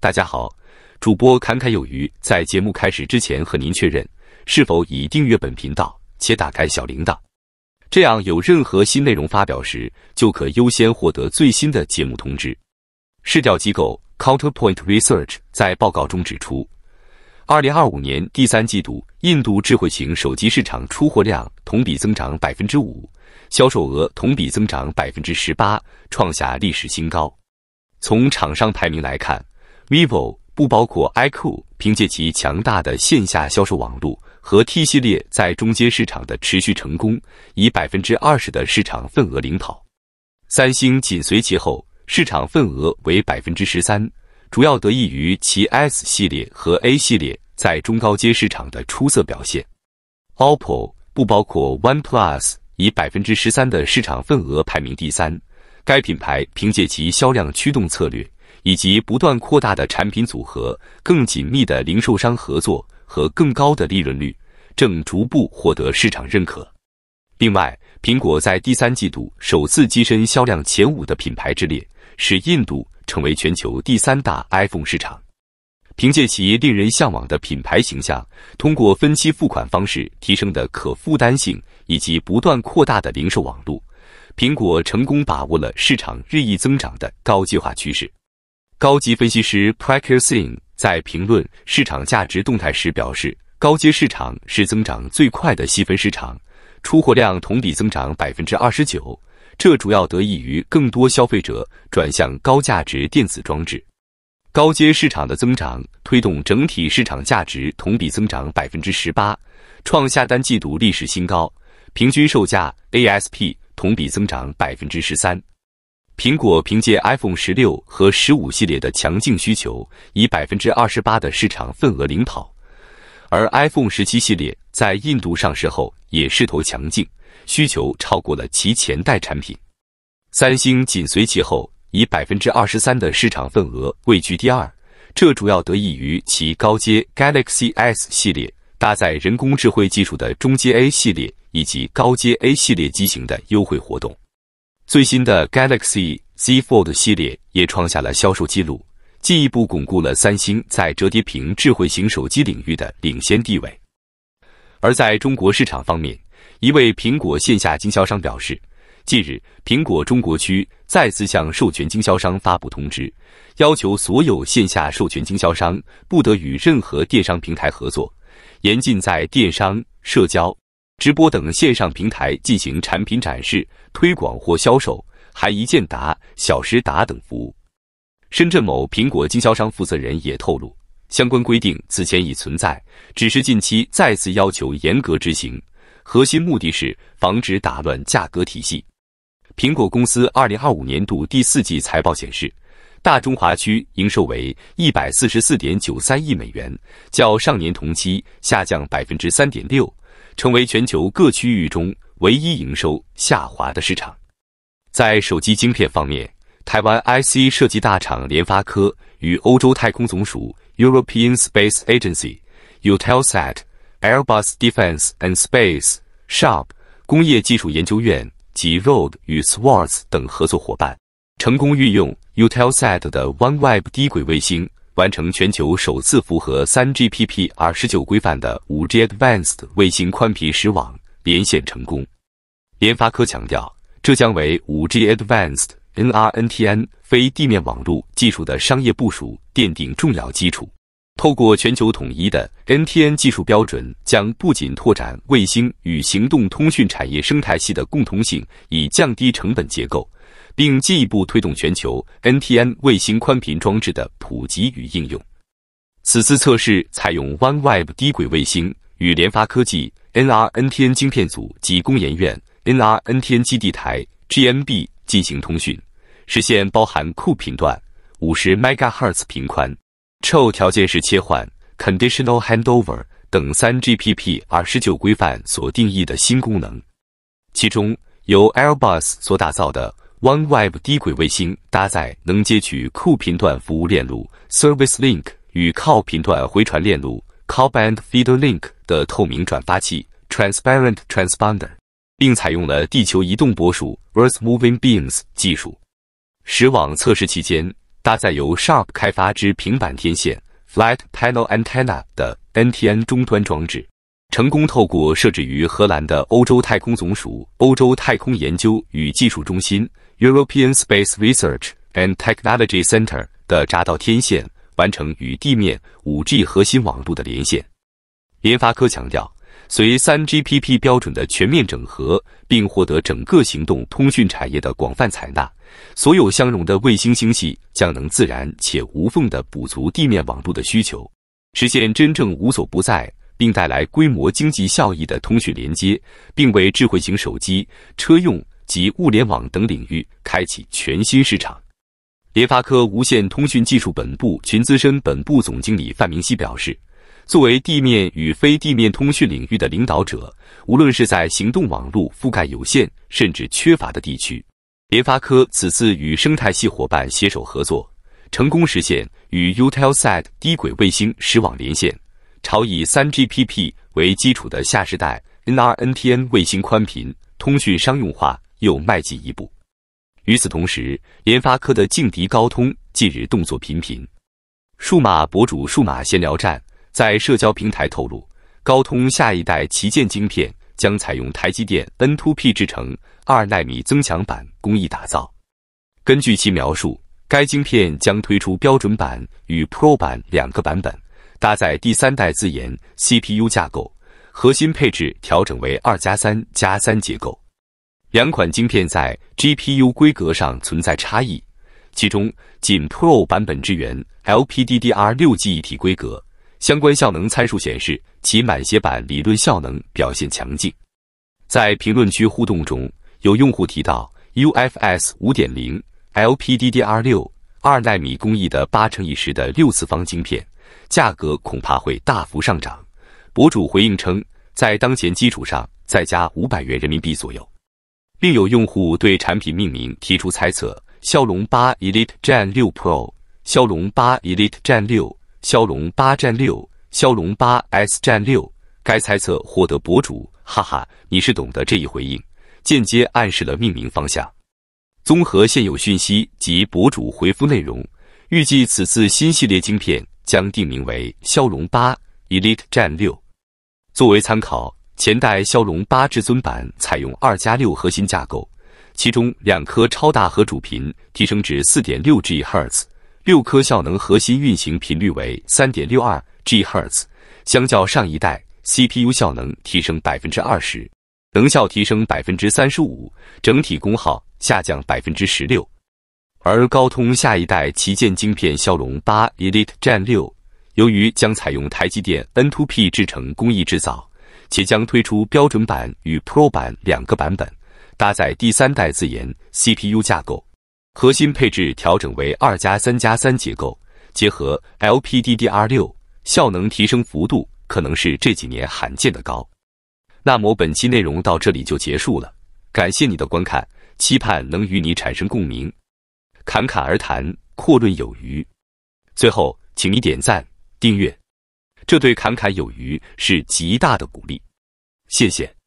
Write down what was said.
大家好，主播侃侃有余。在节目开始之前，和您确认是否已订阅本频道且打开小铃铛，这样有任何新内容发表时，就可优先获得最新的节目通知。市调机构 Counterpoint Research 在报告中指出，二零二五年第三季度，印度智慧型手机市场出货量同比增长百分之五，销售额同比增长百分之十八，创下历史新高。从厂商排名来看，vivo 不包括 iQO，o 凭借其强大的线下销售网络和 T 系列在中街市场的持续成功，以百分之二十的市场份额领跑。三星紧随其后，市场份额为百分之十三，主要得益于其 S 系列和 A 系列在中高阶市场的出色表现。OPPO 不包括 OnePlus，以百分之十三的市场份额排名第三。该品牌凭借其销量驱动策略。以及不断扩大的产品组合、更紧密的零售商合作和更高的利润率，正逐步获得市场认可。另外，苹果在第三季度首次跻身销量前五的品牌之列，使印度成为全球第三大 iPhone 市场。凭借其令人向往的品牌形象、通过分期付款方式提升的可负担性以及不断扩大的零售网络，苹果成功把握了市场日益增长的高计划趋势。高级分析师 Prakash Singh 在评论市场价值动态时表示，高阶市场是增长最快的细分市场，出货量同比增长百分之二十九，这主要得益于更多消费者转向高价值电子装置。高阶市场的增长推动整体市场价值同比增长百分之十八，创下单季度历史新高，平均售价 ASP 同比增长百分之十三。苹果凭借 iPhone 十六和十五系列的强劲需求，以百分之二十八的市场份额领跑。而 iPhone 十七系列在印度上市后也势头强劲，需求超过了其前代产品。三星紧随其后，以百分之二十三的市场份额位居第二。这主要得益于其高阶 Galaxy S 系列搭载人工智慧技术的中阶 A 系列以及高阶 A 系列机型的优惠活动。最新的 Galaxy Z Fold 系列也创下了销售记录，进一步巩固了三星在折叠屏智慧型手机领域的领先地位。而在中国市场方面，一位苹果线下经销商表示，近日苹果中国区再次向授权经销商发布通知，要求所有线下授权经销商不得与任何电商平台合作，严禁在电商、社交。直播等线上平台进行产品展示、推广或销售，还一键答、小时答等服务。深圳某苹果经销商负责人也透露，相关规定此前已存在，只是近期再次要求严格执行，核心目的是防止打乱价格体系。苹果公司二零二五年度第四季财报显示，大中华区营收为一百四十四点九三亿美元，较上年同期下降百分之三点六。成为全球各区域中唯一营收下滑的市场。在手机晶片方面，台湾 IC 设计大厂联发科与欧洲太空总署 （European Space Agency）、u t i l s a t Airbus Defence and Space、Sharp、工业技术研究院及 Road 与 Swartz 等合作伙伴，成功运用 u t i l s a t 的 OneWeb 低轨卫星。完成全球首次符合 3GPP R19 规范的 5G Advanced 卫星宽频时网连线成功。联发科强调，这将为 5G Advanced NR NTN 非地面网络技术的商业部署奠定重要基础。透过全球统一的 NTN 技术标准，将不仅拓展卫星与行动通讯产业生态系的共同性，以降低成本结构。并进一步推动全球 NTN 卫星宽频装置的普及与应用。此次测试采用 OneWeb 低轨卫星与联发科技 NR NTN 晶片组及工研院 NR NTN 基地台 g m b 进行通讯，实现包含库频段50 MHz 频宽、CHO 条件式切换 Conditional Handover 等 3GPP R19 规范所定义的新功能。其中由 Airbus 所打造的。OneWeb 低轨卫星搭载能接取 k 频段服务链路 （Service Link） 与 Ka 频段回传链路 c a Band Feed Link） 的透明转发器 （Transparent Transponder），并采用了地球移动波束 （Earth Moving Beams） 技术。实网测试期间，搭载由 Sharp 开发之平板天线 （Flat Panel Antenna） 的 NTN 终端装置，成功透过设置于荷兰的欧洲太空总署欧洲太空研究与技术中心。European Space Research and Technology Center 的匝道天线完成与地面 5G 核心网络的连线。联发科强调，随 3GPP 标准的全面整合，并获得整个行动通讯产业的广泛采纳，所有相容的卫星星系将能自然且无缝地补足地面网络的需求，实现真正无所不在，并带来规模经济效益的通讯连接，并为智慧型手机、车用。及物联网等领域开启全新市场。联发科无线通讯技术本部群资深本部总经理范明熙表示，作为地面与非地面通讯领域的领导者，无论是在行动网络覆盖有限甚至缺乏的地区，联发科此次与生态系伙伴携手合作，成功实现与 UTLSAT 低轨卫星实网连线，朝以 3GPP 为基础的下世代 NR NTN 卫星宽频通讯商用化。又迈进一步。与此同时，联发科的劲敌高通近日动作频频。数码博主“数码闲聊站”在社交平台透露，高通下一代旗舰晶片将采用台积电 N2P 制程二纳米增强版工艺打造。根据其描述，该晶片将推出标准版与 Pro 版两个版本，搭载第三代自研 CPU 架构，核心配置调整为二加三加三结构。两款晶片在 GPU 规格上存在差异，其中仅 Pro 版本支援 LPDDR6 记忆体规格。相关效能参数显示，其满血版理论效能表现强劲。在评论区互动中，有用户提到 UFS 5.0 LPDDR6 二纳米工艺的八乘以十的六次方晶片，价格恐怕会大幅上涨。博主回应称，在当前基础上再加五百元人民币左右。另有用户对产品命名提出猜测：骁龙八 Elite Gen 6 Pro、骁龙八 Elite Gen 6、骁龙八 Gen 6、骁龙八 S Gen 6。该猜测获得博主哈哈，你是懂得这一回应，间接暗示了命名方向。综合现有讯息及博主回复内容，预计此次新系列晶片将定名为骁龙八 Elite Gen 6。作为参考。前代骁龙八至尊版采用二加六核心架构，其中两颗超大核主频提升至四点六 GHz，六颗效能核心运行频率为三点六二 GHz，相较上一代 CPU 效能提升百分之二十，能效提升百分之三十五，整体功耗下降百分之十六。而高通下一代旗舰晶片骁龙八 Elite Gen 六，由于将采用台积电 N2P 制程工艺制造。且将推出标准版与 Pro 版两个版本，搭载第三代自研 CPU 架构，核心配置调整为二加三加三结构，结合 LPDDR6，效能提升幅度可能是这几年罕见的高。那么本期内容到这里就结束了，感谢你的观看，期盼能与你产生共鸣。侃侃而谈，阔论有余。最后，请你点赞、订阅。这对侃侃有余是极大的鼓励，谢谢。